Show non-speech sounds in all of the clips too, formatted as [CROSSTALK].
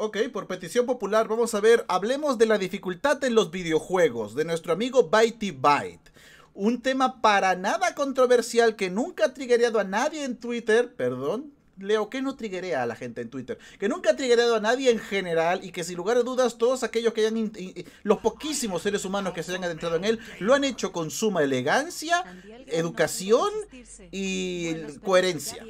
Ok, por petición popular, vamos a ver, hablemos de la dificultad en los videojuegos, de nuestro amigo Bitey Byte. Un tema para nada controversial que nunca ha triggereado a nadie en Twitter, perdón, Leo, que no triguea a la gente en Twitter, que nunca ha trigueado a nadie en general y que sin lugar a dudas todos aquellos que hayan, los poquísimos seres humanos que se hayan adentrado en él, lo han hecho con suma elegancia, educación y coherencia.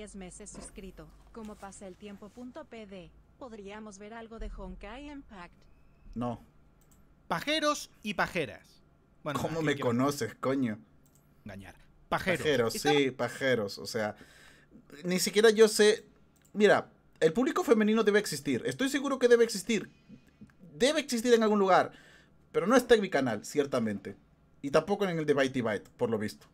¿Podríamos ver algo de Honkai Impact? No. Pajeros y pajeras. ¿Cómo ah, me conoces, coño? Engañar. Pajeros. sí, pajeros. O sea, ni siquiera yo sé. Mira, el público femenino debe existir. Estoy seguro que debe existir. Debe existir en algún lugar. Pero no está en mi canal, ciertamente. Y tampoco en el de y Byte, por lo visto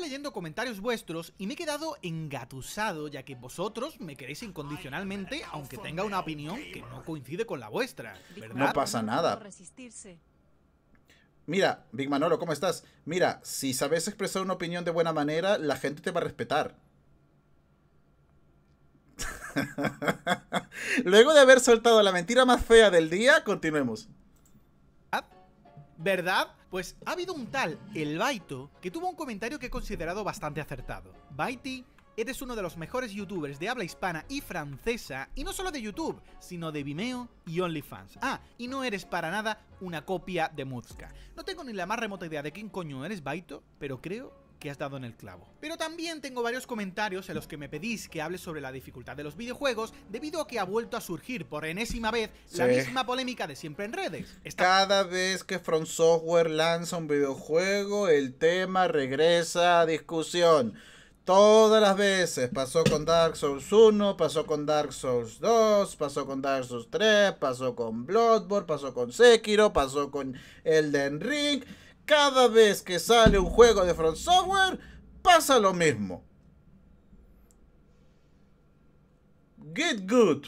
leyendo comentarios vuestros y me he quedado engatusado ya que vosotros me queréis incondicionalmente aunque tenga una opinión que no coincide con la vuestra, No pasa nada. Mira, Big Manolo, ¿cómo estás? Mira, si sabes expresar una opinión de buena manera, la gente te va a respetar. [LAUGHS] Luego de haber soltado la mentira más fea del día, continuemos. ¿Verdad? Pues ha habido un tal, el Baito, que tuvo un comentario que he considerado bastante acertado. Baiti, eres uno de los mejores youtubers de habla hispana y francesa, y no solo de YouTube, sino de Vimeo y OnlyFans. Ah, y no eres para nada una copia de Muzka. No tengo ni la más remota idea de quién coño eres, Baito, pero creo que has dado en el clavo. Pero también tengo varios comentarios en los que me pedís que hable sobre la dificultad de los videojuegos debido a que ha vuelto a surgir por enésima vez la misma polémica de siempre en redes. Cada vez que Front Software lanza un videojuego, el tema regresa a discusión. Todas las veces. Pasó con Dark Souls 1, pasó con Dark Souls 2, pasó con Dark Souls 3, pasó con Bloodborne, pasó con Sekiro, pasó con Elden Ring. Cada vez que sale un juego de Front Software, pasa lo mismo. Get good.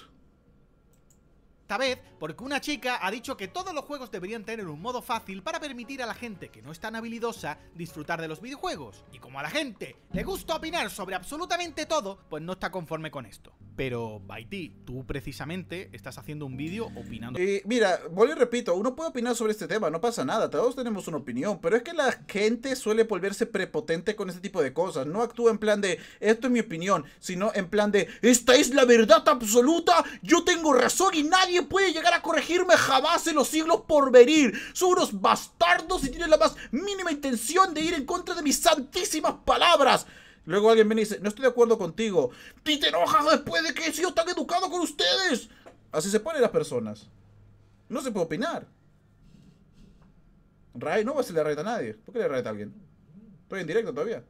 Esta vez porque una chica ha dicho que todos los juegos deberían tener un modo fácil para permitir a la gente que no es tan habilidosa disfrutar de los videojuegos. Y como a la gente le gusta opinar sobre absolutamente todo, pues no está conforme con esto. Pero, Baiti, tú precisamente estás haciendo un vídeo opinando. Y mira, vuelvo y repito, uno puede opinar sobre este tema, no pasa nada, todos tenemos una opinión, pero es que la gente suele volverse prepotente con este tipo de cosas, no actúa en plan de esto es mi opinión, sino en plan de esta es la verdad absoluta, yo tengo razón y nadie puede llegar a corregirme jamás en los siglos por venir. Son unos bastardos y tienen la más mínima intención de ir en contra de mis santísimas palabras. Luego alguien viene y dice, no estoy de acuerdo contigo. Y te enojas después de que he sido tan educado con ustedes. Así se ponen las personas. No se puede opinar. Right, no va a ser raid a nadie. ¿Por qué le raid a alguien? Estoy en directo todavía.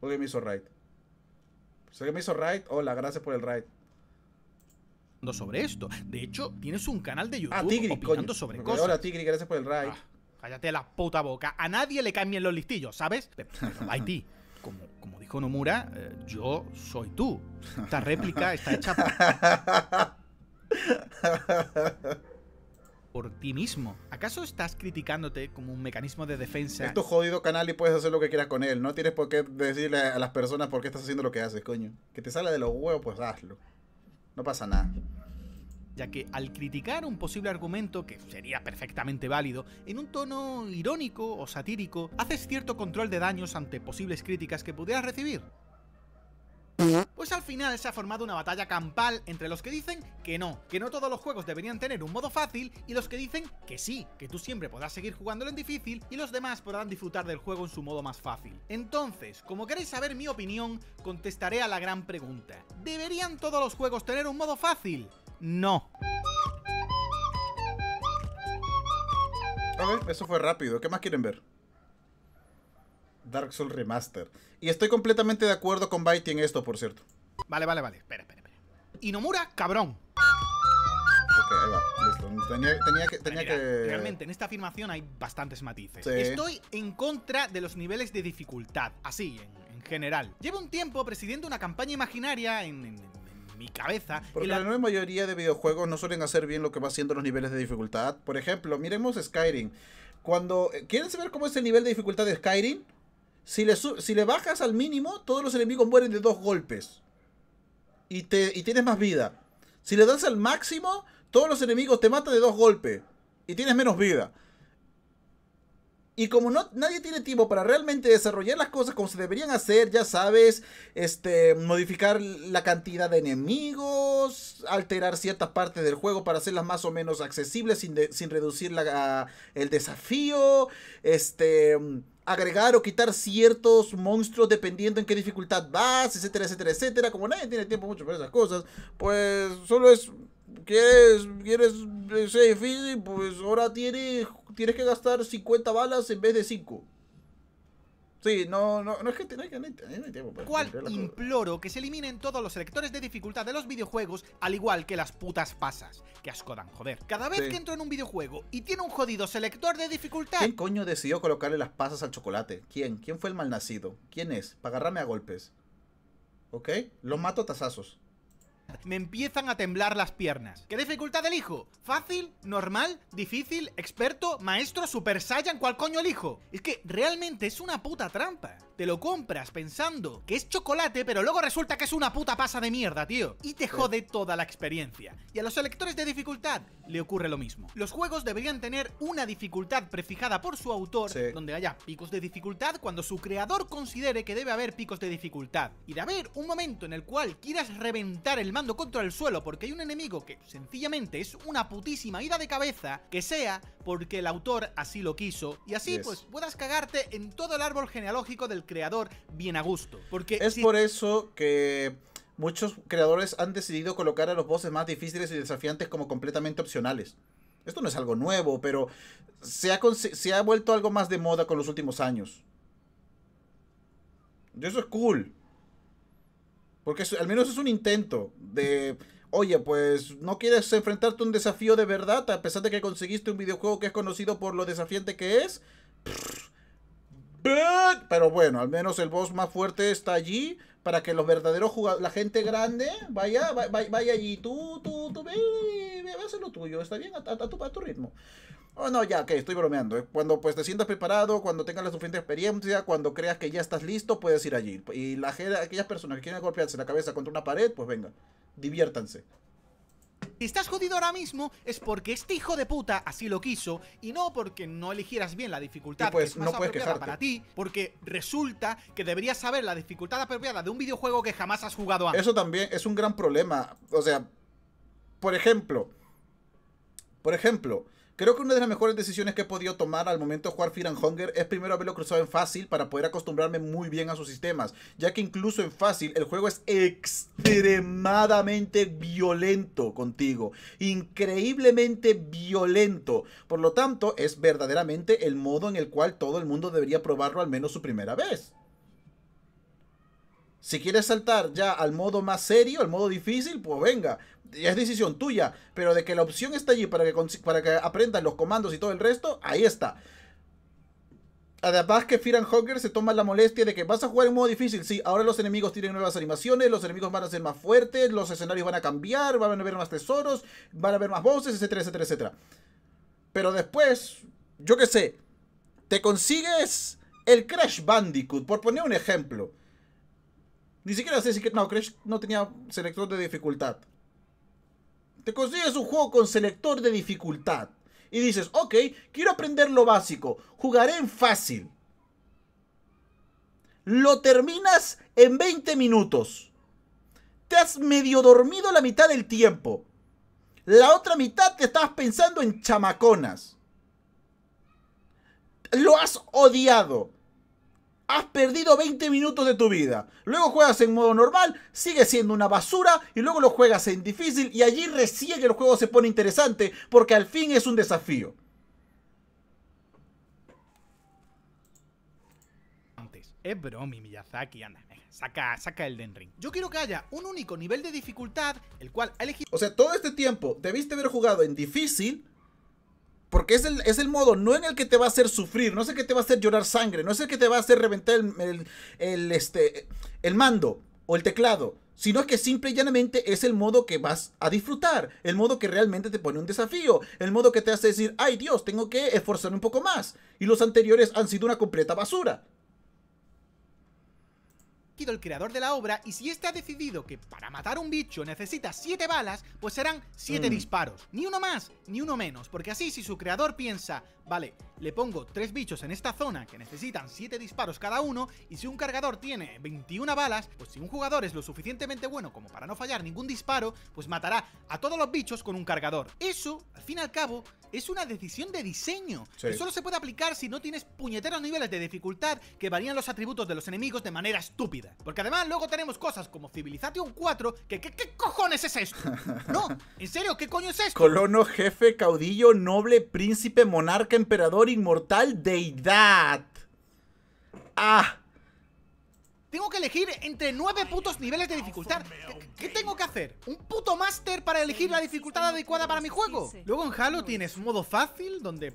¿Por qué me hizo raid? ¿Por qué me hizo raid, hola, gracias por el raid sobre esto. De hecho, tienes un canal de ah, YouTube ah, opinando sobre cosas. Hola, Tigri, gracias por el ride ah, cállate la puta boca. A nadie le cambien los listillos, ¿sabes? Pero, Haití, como, dijo Nomura, eh, yo soy tú. Esta réplica está hecha por... ti mismo. ¿Acaso estás criticándote como un mecanismo de defensa? Es jodido canal y puedes hacer lo que quieras con él. No tienes por qué decirle a las personas por qué estás haciendo lo que haces, coño. Que te sale de los huevos, pues hazlo. No pasa nada. Ya que al criticar un posible argumento, que sería perfectamente válido, en un tono irónico o satírico, haces cierto control de daños ante posibles críticas que pudieras recibir. Pues al final se ha formado una batalla campal entre los que dicen que no, que no todos los juegos deberían tener un modo fácil y los que dicen que sí, que tú siempre podrás seguir jugándolo en difícil y los demás podrán disfrutar del juego en su modo más fácil. Entonces, como queréis saber mi opinión, contestaré a la gran pregunta. ¿Deberían todos los juegos tener un modo fácil? No. A eso fue rápido. ¿Qué más quieren ver? Dark Souls Remaster. Y estoy completamente de acuerdo con Byte en esto, por cierto. Vale, vale, vale. Espera, espera, espera. Inomura, cabrón. Ok, ahí va. Listo. Tenía, que, Realmente, en esta afirmación hay bastantes matices. Estoy en contra de los niveles de dificultad. Así, en, general. Llevo un tiempo presidiendo una campaña imaginaria en, mi cabeza. Porque la... nueva mayoría de videojuegos no suelen hacer bien lo que va haciendo los niveles de dificultad. Por ejemplo, miremos Skyrim. Cuando. Eh, ¿Quieren saber cómo es el nivel de dificultad de Skyrim? Si le, bajas al mínimo, todos los enemigos mueren de dos golpes. Y, te, y tienes más vida. Si le das al máximo, todos los enemigos te matan de dos golpes. Y tienes menos vida. Y como no, nadie tiene tiempo para realmente desarrollar las cosas como se deberían hacer, ya sabes, este, modificar la cantidad de enemigos, alterar ciertas partes del juego para hacerlas más o menos accesibles sin, sin reducir el desafío, este, agregar o quitar ciertos monstruos dependiendo en qué dificultad vas, etcétera, etcétera, etcétera. Como nadie tiene tiempo mucho para esas cosas, pues solo es ¿Quieres, quieres difícil? Pues ahora tienes, tienes que gastar 50 balas en vez de 5. Sí, no, no, no es que no hay, tiempo ¿Cuál imploro que se eliminen todos los selectores de dificultad de los videojuegos, al igual que las putas pasas? Que asco dan, joder. Cada vez que entro en un videojuego y tiene un jodido selector de dificultad. ¿Quién coño decidió colocarle las pasas al chocolate? ¿Quién? ¿Quién fue el malnacido? ¿Quién es? Para agarrarme a golpes. ¿Ok? Lo mato a tazazos. Me empiezan a temblar las piernas. ¿Qué dificultad elijo? ¿Fácil? ¿Normal? ¿Difícil? ¿Experto? ¿Maestro? ¿Super Saiyan? ¿Cuál coño elijo? Es que realmente es una puta trampa te lo compras pensando que es chocolate, pero luego resulta que es una puta pasa de mierda, tío. Y te jode toda la experiencia. Y a los selectores de dificultad le ocurre lo mismo. Los juegos deberían tener una dificultad prefijada por su autor, donde haya picos de dificultad cuando su creador considere que debe haber picos de dificultad. Y de haber un momento en el cual quieras reventar el mando contra el suelo porque hay un enemigo que sencillamente es una putísima ida de cabeza, que sea porque el autor así lo quiso, y así pues puedas cagarte en todo el árbol genealógico del creador bien a gusto. Porque es por eso que muchos creadores han decidido colocar a los bosses más difíciles y desafiantes como completamente opcionales. Esto no es algo nuevo, pero se ha, se ha vuelto algo más de moda con los últimos años. Y eso es cool. Porque al menos es un intento de, oye, pues no quieres enfrentarte a un desafío de verdad, a pesar de que conseguiste un videojuego que es conocido por lo desafiante que es. Pero bueno, al menos el boss más fuerte está allí para que los verdaderos jugadores, la gente grande, vaya, vaya, allí. Tú, tú, tú, ve, ve, ve lo tuyo, está bien, a, tu, ritmo. Oh, no, ya, que estoy bromeando. Eh. Cuando pues te sientas preparado, cuando tengas la suficiente experiencia, cuando creas que ya estás listo, puedes ir allí. Y la, aquellas personas que quieren golpearse la cabeza contra una pared, pues venga, diviértanse. Si estás jodido ahora mismo es porque este hijo de puta así lo quiso y no porque no eligieras bien la dificultad pues, que es más no apropiada para ti, porque resulta que deberías saber la dificultad apropiada de un videojuego que jamás has jugado antes. Eso también es un gran problema. O sea, por ejemplo, por ejemplo, Creo que una de las mejores decisiones que he podido tomar al momento de jugar Fear and Hunger es primero haberlo cruzado en fácil para poder acostumbrarme muy bien a sus sistemas, ya que incluso en fácil el juego es extremadamente violento contigo, increíblemente violento. Por lo tanto, es verdaderamente el modo en el cual todo el mundo debería probarlo al menos su primera vez. Si quieres saltar ya al modo más serio, al modo difícil, pues venga es decisión tuya, pero de que la opción está allí para que, para que aprendan los comandos y todo el resto, ahí está. Además que Firan Hawker se toma la molestia de que vas a jugar en modo difícil. Sí, ahora los enemigos tienen nuevas animaciones, los enemigos van a ser más fuertes, los escenarios van a cambiar, van a haber más tesoros, van a haber más voces, etcétera, etcétera, etcétera. Pero después, yo qué sé, te consigues el Crash Bandicoot, por poner un ejemplo. Ni siquiera sé si... que No, Crash no tenía selector de dificultad. Te consigues un juego con selector de dificultad. Y dices, ok, quiero aprender lo básico. Jugaré en fácil. Lo terminas en 20 minutos. Te has medio dormido la mitad del tiempo. La otra mitad te estabas pensando en chamaconas. Lo has odiado. Has perdido 20 minutos de tu vida. Luego juegas en modo normal, sigue siendo una basura y luego lo juegas en difícil y allí recién el juego se pone interesante porque al fin es un desafío. Antes, es bromi Miyazaki, anda, saca, saca el Den Yo quiero que haya un único nivel de dificultad, el cual ha elegido... O sea, todo este tiempo debiste haber jugado en difícil porque es el, modo, no en el que te va a hacer sufrir, no es el que te va a hacer llorar sangre, no es el que te va a hacer reventar el, este, el mando o el teclado, sino que simple y llanamente es el modo que vas a disfrutar, el modo que realmente te pone un desafío, el modo que te hace decir, ay Dios, tengo que esforzarme un poco más. Y los anteriores han sido una completa basura el creador de la obra y si este ha decidido que para matar un bicho necesita 7 balas, pues serán 7 mm. disparos. Ni uno más, ni uno menos, porque así si su creador piensa, Vale, le pongo tres bichos en esta zona que necesitan 7 disparos cada uno y si un cargador tiene 21 balas, pues si un jugador es lo suficientemente bueno como para no fallar ningún disparo, pues matará a todos los bichos con un cargador. Eso, al fin y al cabo, es una decisión de diseño que solo se puede aplicar si no tienes puñeteros niveles de dificultad que varían los atributos de los enemigos de manera estúpida. Porque además luego tenemos cosas como Civilization 4 que qué cojones es esto? [LAUGHS] No, en serio, ¿qué coño es esto? Colono, jefe, caudillo, noble, príncipe, monarca, emperador inmortal deidad. Ah. Tengo que elegir entre nueve putos niveles de dificultad. ¿Qué, tengo que hacer? ¿Un puto máster para elegir la dificultad adecuada para mi juego? Luego en Halo tienes un modo fácil donde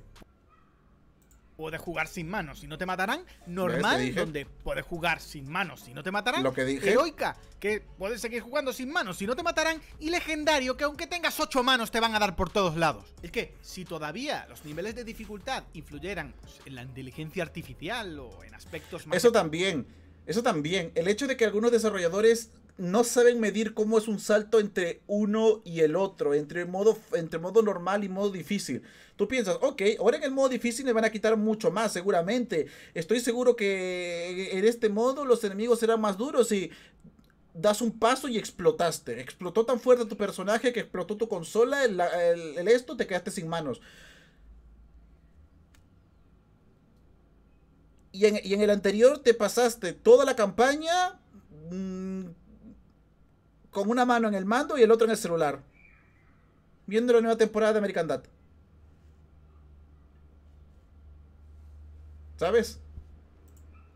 puedes jugar sin manos y no te matarán. Normal, donde puedes jugar sin manos y no te matarán. Lo que dije. Heroica, que puedes seguir jugando sin manos y no te matarán. Y legendario, que aunque tengas ocho manos te van a dar por todos lados. Es que si todavía los niveles de dificultad influyeran en la inteligencia artificial o en aspectos más... Eso también. Eso también, el hecho de que algunos desarrolladores no saben medir cómo es un salto entre uno y el otro, entre modo, entre modo normal y modo difícil. Tú piensas, ok, ahora en el modo difícil me van a quitar mucho más, seguramente. Estoy seguro que en este modo los enemigos serán más duros y das un paso y explotaste. Explotó tan fuerte tu personaje que explotó tu consola, el, el, esto, te quedaste sin manos. Y en, y en, el anterior te pasaste toda la campaña mm, con una mano en el mando y el otro en el celular, viendo la nueva temporada de American Dad. ¿Sabes?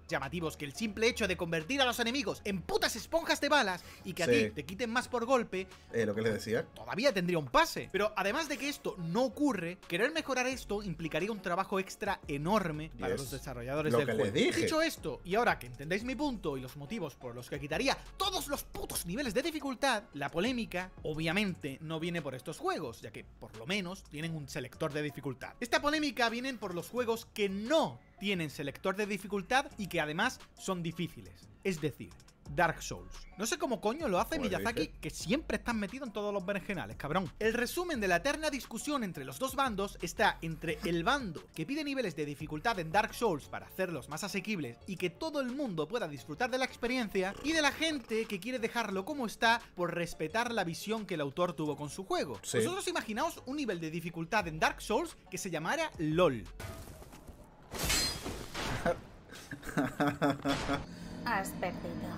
llamativos que el simple hecho de convertir a los enemigos en putas esponjas de balas y que a ti te quiten más por golpe. Eh, lo que decía. Todavía tendría un pase. Pero además de que esto no ocurre, querer mejorar esto implicaría un trabajo extra enorme para los desarrolladores del juego. Dicho esto, y ahora que entendéis mi punto y los motivos por los que quitaría todos los putos niveles de dificultad, la polémica obviamente no viene por estos juegos, ya que por lo menos tienen un selector de dificultad. Esta polémica viene por los juegos que no tienen selector de dificultad y que además son difíciles. Es decir, Dark Souls. No sé cómo coño lo hace Miyazaki, que siempre está metido en todos los berenjenales, cabrón. El resumen de la eterna discusión entre los dos bandos está entre el bando que pide niveles de dificultad en Dark Souls para hacerlos más asequibles y que todo el mundo pueda disfrutar de la experiencia, y de la gente que quiere dejarlo como está por respetar la visión que el autor tuvo con su juego. Sí. Vosotros imaginaos un nivel de dificultad en Dark Souls que se llamara LOL. [LAUGHS] Has perdido.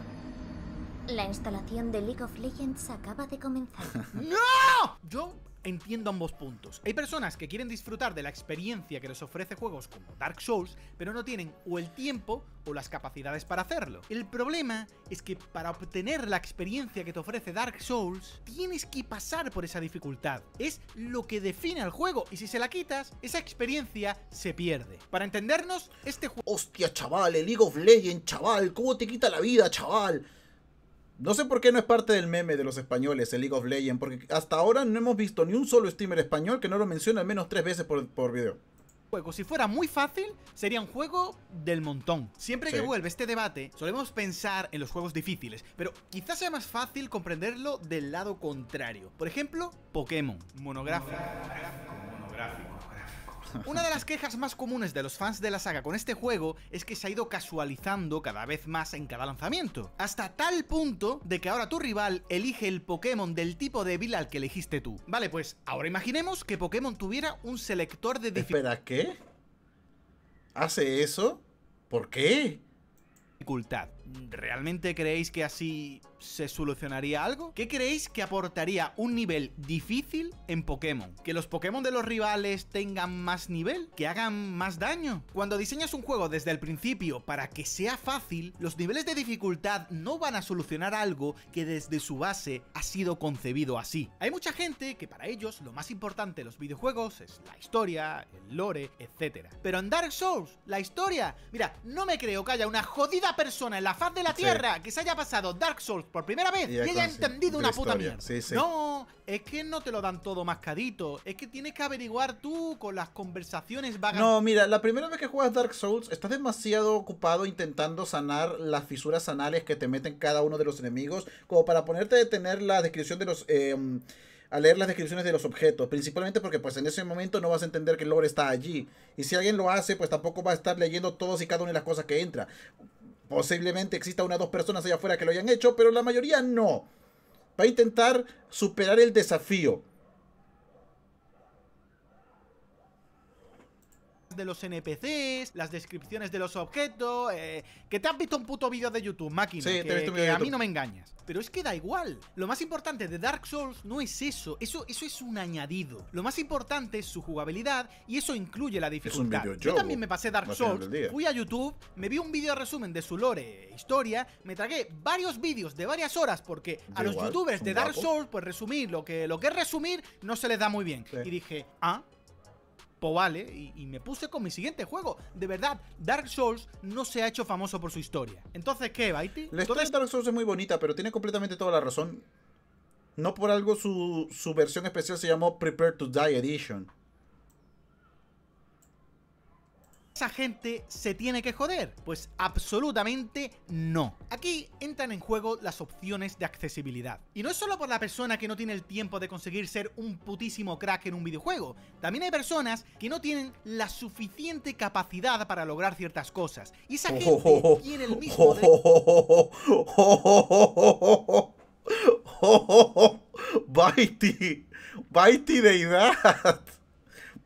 La instalación de League of Legends acaba de comenzar. [LAUGHS] ¡No! Yo Entiendo ambos puntos. Hay personas que quieren disfrutar de la experiencia que les ofrece juegos como Dark Souls, pero no tienen o el tiempo o las capacidades para hacerlo. El problema es que para obtener la experiencia que te ofrece Dark Souls, tienes que pasar por esa dificultad. Es lo que define al juego y si se la quitas, esa experiencia se pierde. Para entendernos, este juego... Hostia, chaval, el League of Legends, chaval, ¿cómo te quita la vida, chaval? No sé por qué no es parte del meme de los españoles, el League of Legends, porque hasta ahora no hemos visto ni un solo streamer español que no lo mencione al menos tres veces por, por video. Juego. Si fuera muy fácil, sería un juego del montón. Siempre que vuelve este debate, solemos pensar en los juegos difíciles, pero quizás sea más fácil comprenderlo del lado contrario. Por ejemplo, Pokémon. Monográfico. Una de las quejas más comunes de los fans de la saga con este juego es que se ha ido casualizando cada vez más en cada lanzamiento, hasta tal punto de que ahora tu rival elige el Pokémon del tipo débil al que elegiste tú. Vale, pues ahora imaginemos que Pokémon tuviera un selector de Espera, ¿qué? ¿Hace eso? ¿Por qué? dificultad. ¿Realmente creéis que así se solucionaría algo? ¿Qué creéis que aportaría un nivel difícil en Pokémon? ¿Que los Pokémon de los rivales tengan más nivel? ¿Que hagan más daño? Cuando diseñas un juego desde el principio para que sea fácil, los niveles de dificultad no van a solucionar algo que desde su base ha sido concebido así. Hay mucha gente que para ellos lo más importante de los videojuegos es la historia, el lore, etc. Pero en Dark Souls, la historia... Mira, no me creo que haya una jodida persona en la faz de la Tierra que se haya pasado Dark Souls por primera vez y, haya entendido una puta mierda. No, es que no te lo dan todo mascadito. Es que tienes que averiguar tú con las conversaciones vagas. No, mira, la primera vez que juegas Dark Souls estás demasiado ocupado intentando sanar las fisuras sanales que te meten cada uno de los enemigos como para ponerte a detener la descripción de los... Em, a leer las descripciones de los objetos, principalmente porque pues en ese momento no vas a entender que el lore está allí. Y si alguien lo hace, pues tampoco va a estar leyendo Todos y cada una de las cosas que entra. Posiblemente exista una o dos personas allá afuera que lo hayan hecho, pero la mayoría no. Va a intentar superar el desafío. de los NPCs, las descripciones de los objetos. Eh, que te has visto un puto vídeo de YouTube, máquina. a mí no me engañas. Pero es que da igual. Lo más importante de Dark Souls no es eso. Eso, eso es un añadido. Lo más importante es su jugabilidad y eso incluye la dificultad. Yo también me pasé Dark Souls, fui a YouTube, me vi un vídeo resumen de su lore e historia, me tragué varios vídeos de varias horas porque a los youtubers de Dark Souls, pues resumir lo que, lo que es resumir no se les da muy bien. Y dije, ah, Pobale, y, me puse con mi siguiente juego. De verdad, Dark Souls no se ha hecho famoso por su historia. Entonces, ¿qué, Baiti? La historia de Dark Souls es muy bonita, pero tiene completamente toda la razón. No por algo su, su versión especial se llamó Prepare to Die Edition. ¿Esa gente se tiene que joder? Pues absolutamente no. Aquí entran en juego las opciones de accesibilidad. Y no es solo por la persona que no tiene el tiempo de conseguir ser un putísimo crack en un videojuego, también hay personas que no tienen la suficiente capacidad para lograr ciertas cosas. Y esa oh, gente oh, oh, tiene el mismo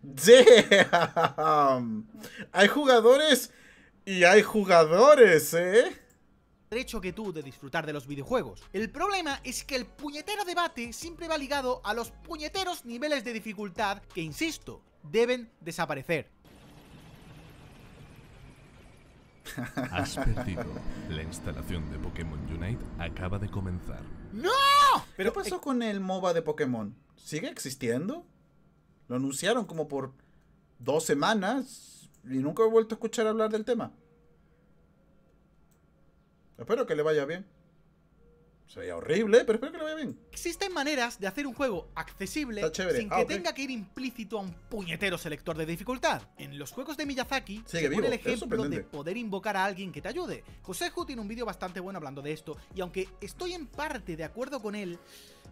¡Damn! Hay jugadores y hay jugadores, ¿eh? derecho que tú de disfrutar de los videojuegos. El problema es que el puñetero debate siempre va ligado a los puñeteros niveles de dificultad que, insisto, deben desaparecer. [LAUGHS] Has perdido. La instalación de Pokémon Unite acaba de comenzar. ¡No! ¿Pero ¿Qué pasó eh, con el MOBA de Pokémon? ¿Sigue existiendo? Lo anunciaron como por dos semanas y nunca he vuelto a escuchar hablar del tema. Espero que le vaya bien. Sería horrible, pero espero que le vaya bien. Existen maneras de hacer un juego accesible sin ah, que tenga que ir implícito a un puñetero selector de dificultad. En los juegos de Miyazaki se pone el ejemplo de poder invocar a alguien que te ayude. Joseju tiene un vídeo bastante bueno hablando de esto, y aunque estoy en parte de acuerdo con él,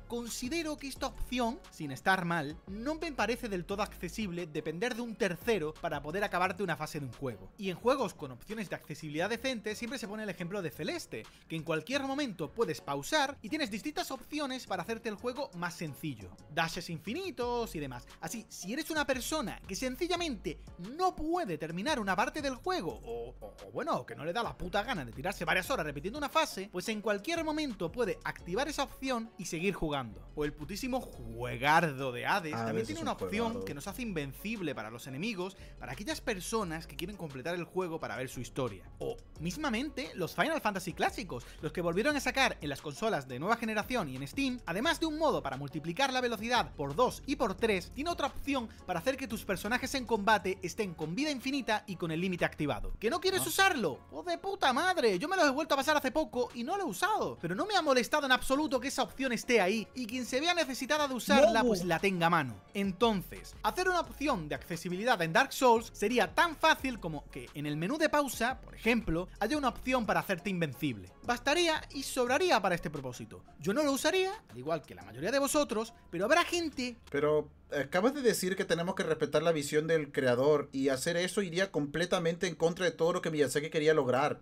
Considero que esta opción, sin estar mal, no me parece del todo accesible depender de un tercero para poder acabarte una fase de un juego. Y en juegos con opciones de accesibilidad decente siempre se pone el ejemplo de Celeste, que en cualquier momento puedes pausar y tienes distintas opciones para hacerte el juego más sencillo. Dashes infinitos y demás. Así, si eres una persona que sencillamente no puede terminar una parte del juego, o, bueno, que no le da la puta gana de tirarse varias horas repitiendo una fase, pues en cualquier momento puede activar esa opción y seguir jugando jugando. O el putísimo juegardo de Hades también tiene una opción que nos hace invencible para los enemigos, para aquellas personas que quieren completar el juego para ver su historia. O, mismamente, los Final Fantasy clásicos, los que volvieron a sacar en las consolas de nueva generación y en Steam, además de un modo para multiplicar la velocidad por 2 y por 3, tiene otra opción para hacer que tus personajes en combate estén con vida infinita y con el límite activado. ¿Que no quieres ah. usarlo? ¡Oh, de puta madre! Yo me lo he vuelto a pasar hace poco y no lo he usado. Pero no me ha molestado en absoluto que esa opción esté ahí y quien se vea necesitada de usarla pues la tenga a mano. Entonces, hacer una opción de accesibilidad en Dark Souls sería tan fácil como que en el menú de pausa, por ejemplo, haya una opción para hacerte invencible. Bastaría y sobraría para este propósito. Yo no lo usaría, al igual que la mayoría de vosotros, pero habrá gente... Pero acabas de decir que tenemos que respetar la visión del creador y hacer eso iría completamente en contra de todo lo que Miyazaki quería lograr.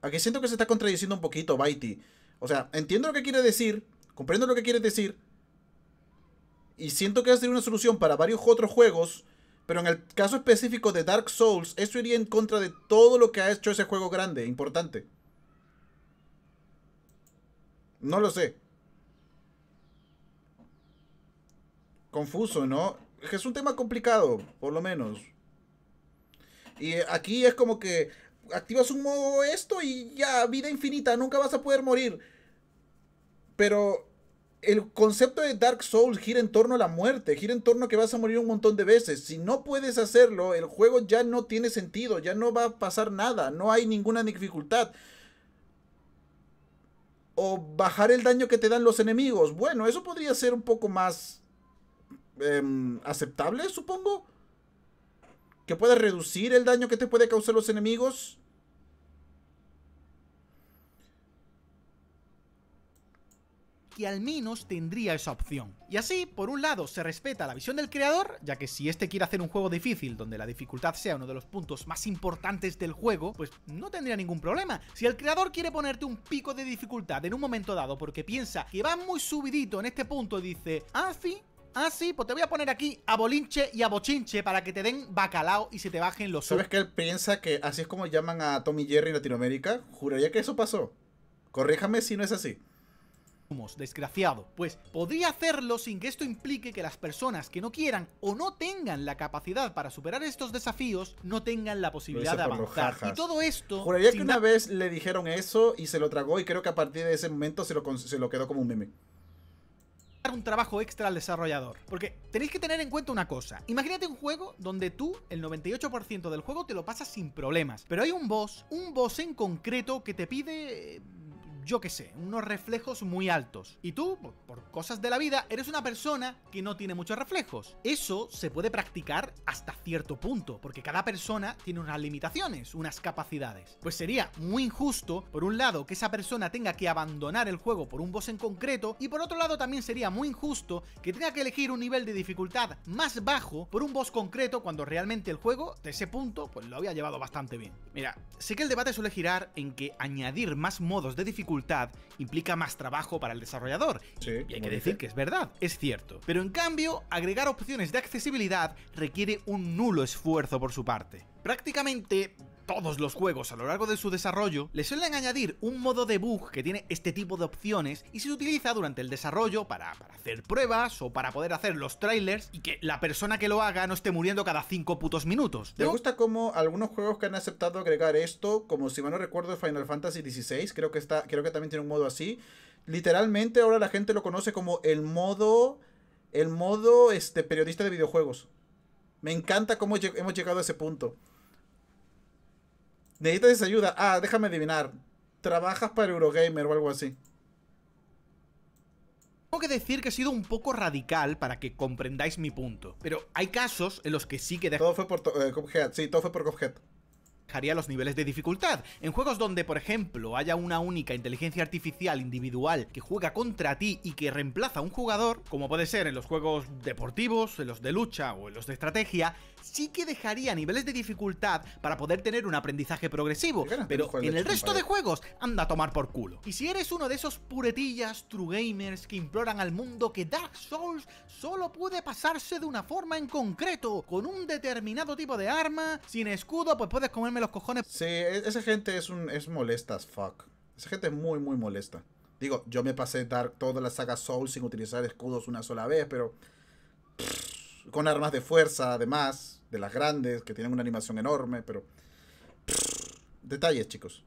Aquí siento que se está contradiciendo un poquito, Baiti. O sea, entiendo lo que quiere decir, comprendo lo que quiere decir, y siento que ser una solución para varios otros juegos, pero en el caso específico de Dark Souls, eso iría en contra de todo lo que ha hecho ese juego grande, importante. No lo sé. Confuso, ¿no? Es un tema complicado, por lo menos. Y aquí es como que activas un modo esto y ya, vida infinita, nunca vas a poder morir. Pero el concepto de Dark Souls gira en torno a la muerte, gira en torno a que vas a morir un montón de veces. Si no puedes hacerlo, el juego ya no tiene sentido, ya no va a pasar nada, no hay ninguna dificultad. O bajar el daño que te dan los enemigos. Bueno, eso podría ser un poco más em, aceptable, supongo. Que puedas reducir el daño que te puede causar los enemigos. que al menos tendría esa opción. Y así, por un lado, se respeta la visión del creador, ya que si este quiere hacer un juego difícil donde la dificultad sea uno de los puntos más importantes del juego, pues no tendría ningún problema. Si el creador quiere ponerte un pico de dificultad en un momento dado porque piensa que va muy subidito en este punto y dice, ah, sí, Ah, sí, pues te voy a poner aquí a bolinche y a bochinche para que te den bacalao y se te bajen los ¿Sabes que él piensa que así es como llaman a Tommy Jerry en Latinoamérica? Juraría que eso pasó. Corríjame si no es así desgraciado. Pues podría hacerlo sin que esto implique que las personas que no quieran o no tengan la capacidad para superar estos desafíos no tengan la posibilidad de avanzar. Y todo esto... Juraría que una vez le dijeron eso y se lo tragó y creo que a partir de ese momento se lo, se lo quedó como un meme un trabajo extra al desarrollador. Porque tenéis que tener en cuenta una cosa. Imagínate un juego donde tú, el 98% del juego, te lo pasas sin problemas. Pero hay un boss, un boss en concreto que te pide yo qué sé, unos reflejos muy altos. Y tú, por cosas de la vida, eres una persona que no tiene muchos reflejos. Eso se puede practicar hasta cierto punto, porque cada persona tiene unas limitaciones, unas capacidades. Pues sería muy injusto, por un lado, que esa persona tenga que abandonar el juego por un boss en concreto, y por otro lado también sería muy injusto que tenga que elegir un nivel de dificultad más bajo por un boss concreto cuando realmente el juego, de ese punto, pues lo había llevado bastante bien. Mira, sé que el debate suele girar en que añadir más modos de dificultad implica más trabajo para el desarrollador. y hay que decir que es verdad, es cierto. Pero en cambio, agregar opciones de accesibilidad requiere un nulo esfuerzo por su parte. Prácticamente todos los juegos a lo largo de su desarrollo, le suelen añadir un modo debug que tiene este tipo de opciones y se utiliza durante el desarrollo para, hacer pruebas o para poder hacer los trailers y que la persona que lo haga no esté muriendo cada 5 putos minutos. Me gusta como algunos juegos que han aceptado agregar esto, como si mal no recuerdo Final Fantasy XVI, creo que, está, creo que también tiene un modo así. Literalmente ahora la gente lo conoce como el modo... El modo este, periodista de videojuegos. Me encanta cómo hemos llegado a ese punto. Necesitas ayuda. Ah, déjame adivinar. Trabajas para Eurogamer o algo así. Tengo que decir que he sido un poco radical para que comprendáis mi punto. Pero hay casos en los que sí que... Todo fue por eh, Sí, todo fue por Cophead. Haría los niveles de dificultad. En juegos donde, por ejemplo, haya una única inteligencia artificial individual que juega contra ti y que reemplaza a un jugador, como puede ser en los juegos deportivos, en los de lucha o en los de estrategia, sí que dejaría niveles de dificultad para poder tener un aprendizaje progresivo, pero en el resto de juegos anda a tomar por culo. Y si eres uno de esos puretillas, true gamers que imploran al mundo que Dark Souls solo puede pasarse de una forma en concreto, con un determinado tipo de arma, sin escudo, pues puedes comerme los cojones. Sí, e-, esa gente es, un, es molesta as fuck. Esa gente es muy, muy molesta. Digo, yo me pasé dar toda la saga Souls sin utilizar escudos una sola vez, pero... con armas de fuerza, además de las grandes, que tienen una animación enorme, pero... Detalles, chicos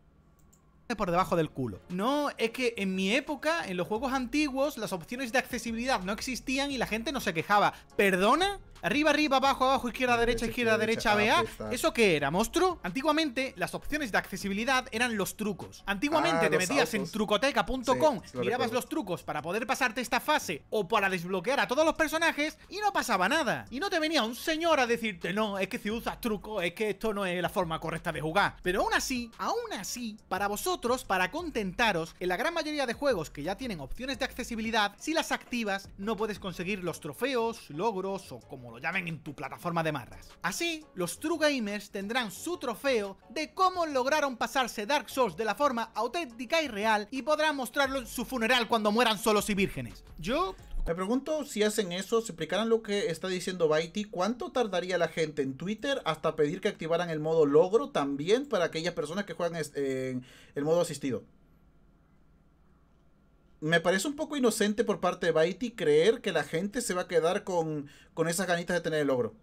por debajo del culo. No, es que en mi época, en los juegos antiguos, las opciones de accesibilidad no existían y la gente no se quejaba. ¿Perdona? Arriba, arriba, abajo, abajo, izquierda, derecha, izquierda, derecha, BA. ¿Eso qué era, monstruo? Antiguamente, las opciones de accesibilidad eran los trucos. Antiguamente ah, te metías en trucoteca.com, mirabas los trucos para poder pasarte esta fase o para desbloquear a todos los personajes y no pasaba nada. Y no te venía un señor a decirte, no, es que si usas truco, es que esto no es la forma correcta de jugar. Pero aún así, aún así, para vosotros para contentaros, en la gran mayoría de juegos que ya tienen opciones de accesibilidad, si las activas no puedes conseguir los trofeos, logros o como lo llamen en tu plataforma de marras. Así, los True Gamers tendrán su trofeo de cómo lograron pasarse Dark Souls de la forma auténtica y real y podrán mostrarlo en su funeral cuando mueran solos y vírgenes. Yo me pregunto si hacen eso, si explicaran lo que está diciendo Baiti, ¿cuánto tardaría la gente en Twitter hasta pedir que activaran el modo logro también para aquellas personas que juegan en el modo asistido? me parece un poco inocente por parte de Baiti creer que la gente se va a quedar con, con, esas ganitas de tener el logro.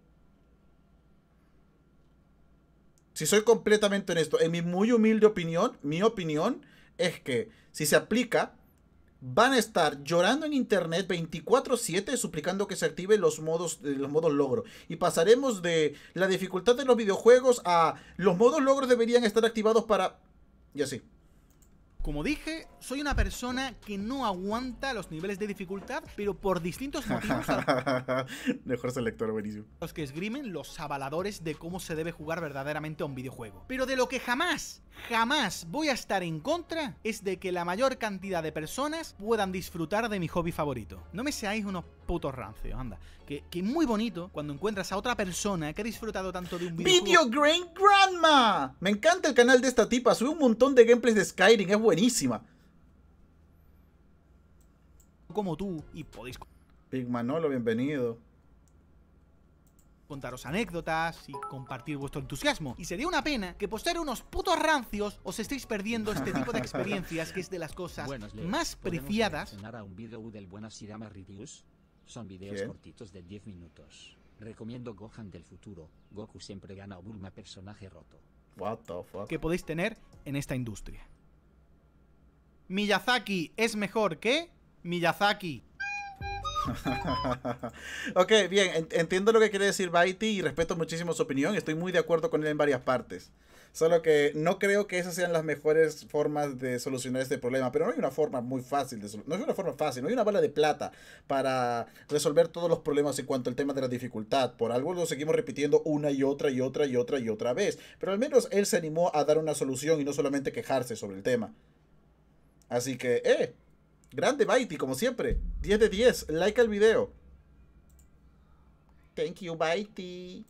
Si soy completamente honesto, en mi muy humilde opinión, mi opinión es que si se aplica, van a estar llorando en internet 24/7 suplicando que se activen los modos, eh, los modos logro. Y pasaremos de la dificultad de los videojuegos a los modos logros deberían estar activados para... Ya así. Como dije, soy una persona que no aguanta los niveles de dificultad, pero por distintos motivos... [LAUGHS] Mejor selector, buenísimo. Los que esgrimen los avaladores de cómo se debe jugar verdaderamente a un videojuego. Pero de lo que jamás, jamás voy a estar en contra es de que la mayor cantidad de personas puedan disfrutar de mi hobby favorito. No me seáis unos putos rancios, anda. Que, muy bonito cuando encuentras a otra persona que ha disfrutado tanto de un videojuego... ¡Video Grandma! Me encanta el canal de esta tipa, sube un montón de gameplays de Skyrim, es bueno buenísima. Como tú y podéis... Big Manolo, bienvenido contaros anécdotas y compartir vuestro entusiasmo. Y sería una pena que por ser unos putos rancios os estéis perdiendo este tipo de [LAUGHS] experiencias que es de las cosas más preciadas. A un video del Buenas Irama Reviews? Son videos cortitos de 10 minutos. Recomiendo Gohan del futuro. Goku siempre gana o Bulma personaje roto. What the fuck? Que podéis tener en esta industria. Miyazaki es mejor que Miyazaki. [LAUGHS] ok, bien, entiendo lo que quiere decir Baiti y respeto muchísimo su opinión. Estoy muy de acuerdo con él en varias partes. Solo que no creo que esas sean las mejores formas de solucionar este problema. Pero no hay una forma muy fácil de No hay una forma fácil, no hay una bala de plata para resolver todos los problemas en cuanto al tema de la dificultad. Por algo lo seguimos repitiendo una y otra y otra y otra y otra vez. Pero al menos él se animó a dar una solución y no solamente quejarse sobre el tema. Así que, eh, grande Baiti, como siempre. 10 de 10, like al video. Thank you, Baiti.